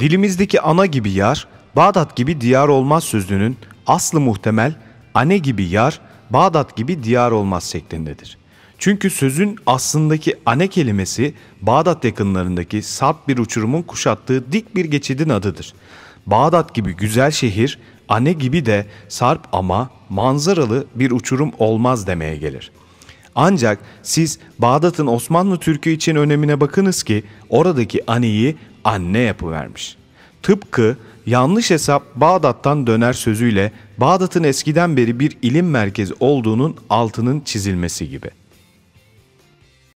Dilimizdeki ana gibi yar, Bağdat gibi diyar olmaz sözünün aslı muhtemel anne gibi yar, Bağdat gibi diyar olmaz şeklindedir. Çünkü sözün aslındaki ane kelimesi Bağdat yakınlarındaki sarp bir uçurumun kuşattığı dik bir geçidin adıdır. Bağdat gibi güzel şehir, ane gibi de sarp ama manzaralı bir uçurum olmaz demeye gelir.'' Ancak siz Bağdat'ın Osmanlı Türkü için önemine bakınız ki oradaki aniyi anne yapıvermiş. Tıpkı yanlış hesap Bağdat'tan döner sözüyle Bağdat'ın eskiden beri bir ilim merkezi olduğunun altının çizilmesi gibi.''